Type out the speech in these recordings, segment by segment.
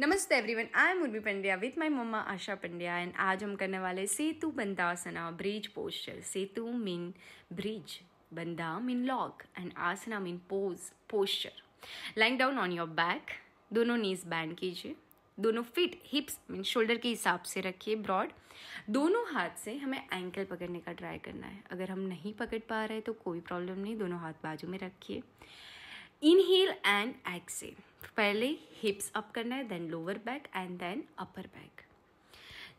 नमस्ते everyone I am Urmi Pandya with my mamma Asha Pandya and आज हम करने वाले Setu Bandhasana bridge posture Setu mean bridge Bandha mean lock and asana mean pose posture lying down on your back दोनों knees band कीजिए दोनों फिट हिप्स मीन शोल्डर के हिसाब से रखिए ब्रॉड दोनों हाथ से हमें एंकल पकड़ने का ट्राई करना है अगर हम नहीं पकड़ पा रहे तो कोई प्रॉब्लम नहीं दोनों हाथ बाजू में रखिए इनहेल एंड एक्सेल पहले हिप्स अप करना है then lower back and then upper back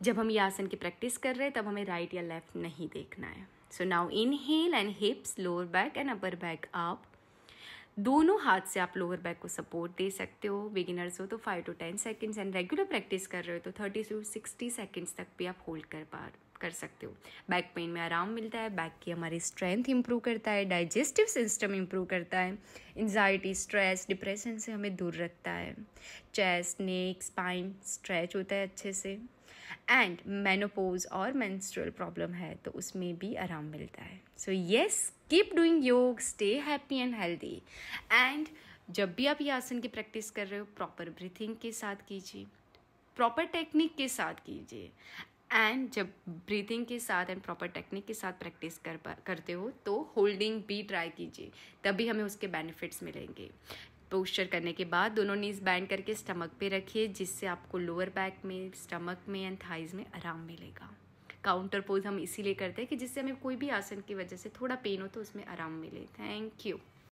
जब हम ये आसन की प्रैक्टिस कर रहे हैं तब हमें राइट या लेफ्ट नहीं देखना है so now inhale and hips lower back and upper back आप दोनों हाथ से आप लोअर बैक को सपोर्ट दे सकते हो बिगिनर्स हो तो five to ten seconds and regular practice कर रहे हो तो थर्टी टू सिक्सटी सेकेंड्स तक भी आप होल्ड कर पा रहे कर सकते हो बैक पेन में आराम मिलता है बैक की हमारी स्ट्रेंथ इंप्रूव करता है डाइजेस्टिव सिस्टम इंप्रूव करता है एनजाइटी स्ट्रेस डिप्रेशन से हमें दूर रखता है चेस्ट नेक स्पाइन स्ट्रेच होता है अच्छे से एंड मेनोपोज और मेंस्ट्रुअल प्रॉब्लम है तो उसमें भी आराम मिलता है so yes keep doing yoga stay happy and healthy and जब भी आप ये आसन की प्रैक्टिस कर रहे हो प्रॉपर ब्रीथिंग के साथ कीजिए प्रॉपर टेक्निक के साथ कीजिए एंड जब ब्रीथिंग के साथ एंड प्रॉपर टेक्निक के साथ प्रैक्टिस कर करते हो तो होल्डिंग भी ट्राई कीजिए तभी हमें उसके बेनिफिट्स मिलेंगे पोस्चर करने के बाद दोनों नीज बैंड करके स्टमक पे रखिए जिससे आपको लोअर बैक में स्टमक में एंड थाइज में आराम मिलेगा काउंटर पोज हम इसीलिए करते हैं कि जिससे हमें कोई भी आसन की वजह से थोड़ा पेन हो तो उसमें आराम मिले थैंक यू